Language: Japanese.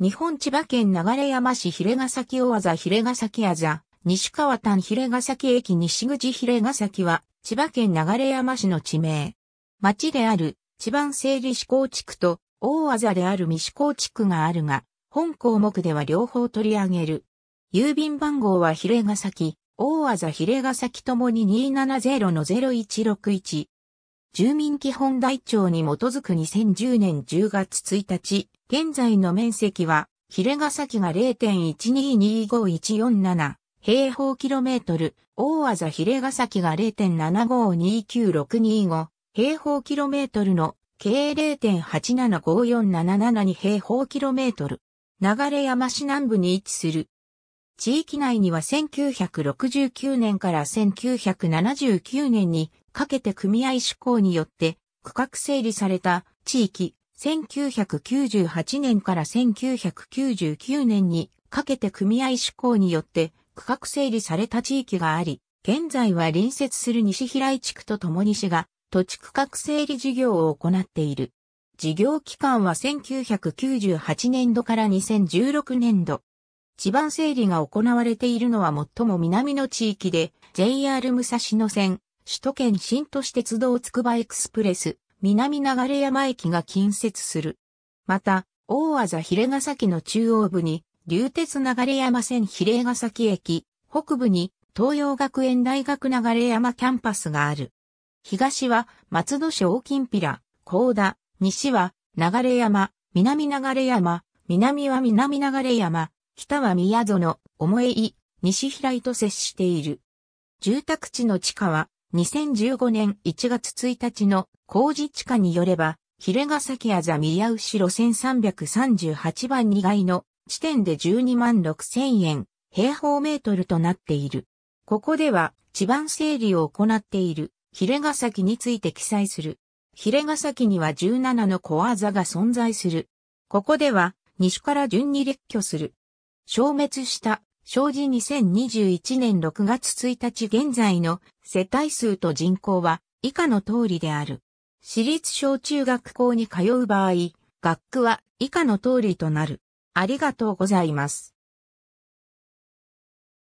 日本千葉県流山市がさき大技れがさきあざ、西川丹がさき駅西口がさきは、千葉県流山市の地名。町である、千葉整理志向地区と、大技である未志向地区があるが、本項目では両方取り上げる。郵便番号はがさき、大技字比ヶ崎ともに270の0161。住民基本台帳に基づく2010年10月1日、現在の面積は、ヒサキが0.1225147平方キロメートル、大技レガサキが0 7 5 2 9 6 2 5平方キロメートルの計0.875477に平方キロメートル。流山市南部に位置する地域内には1969年から1979年にかけて組合志向によって区画整理された地域、1998年から1999年にかけて組合志向によって区画整理された地域があり、現在は隣接する西平井地区と共に市が土地区画整理事業を行っている。事業期間は1998年度から2016年度。地盤整理が行われているのは最も南の地域で、JR 武蔵野線、首都圏新都市鉄道つくばエクスプレス、南流山駅が近接する。また、大和座比ヶ崎の中央部に、流鉄流山線比ヶ崎駅、北部に東洋学園大学流山キャンパスがある。東は松戸市大金平、高田、西は流山、南流山、南は南流山、北は宮園、重い、西平井と接している。住宅地の地下は、2015年1月1日の工事地下によれば、比ヶ崎あざ宮後路線338番2階の地点で12万6千円、平方メートルとなっている。ここでは、地盤整理を行っている、比ヶ崎について記載する。比ヶ崎には17の小あざが存在する。ここでは、西から順に列挙する。消滅した、生じ2021年6月1日現在の世帯数と人口は以下の通りである。私立小中学校に通う場合、学区は以下の通りとなる。ありがとうございます。